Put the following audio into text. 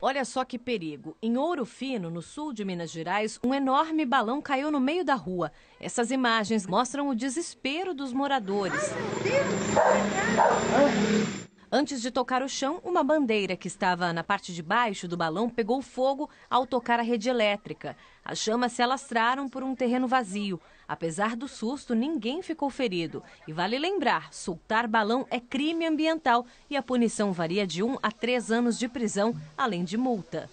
Olha só que perigo. Em Ouro Fino, no sul de Minas Gerais, um enorme balão caiu no meio da rua. Essas imagens mostram o desespero dos moradores. Ai, meu Deus, Antes de tocar o chão, uma bandeira que estava na parte de baixo do balão pegou fogo ao tocar a rede elétrica. As chamas se alastraram por um terreno vazio. Apesar do susto, ninguém ficou ferido. E vale lembrar: soltar balão é crime ambiental e a punição varia de 1 um a 3 anos de prisão, além de multa.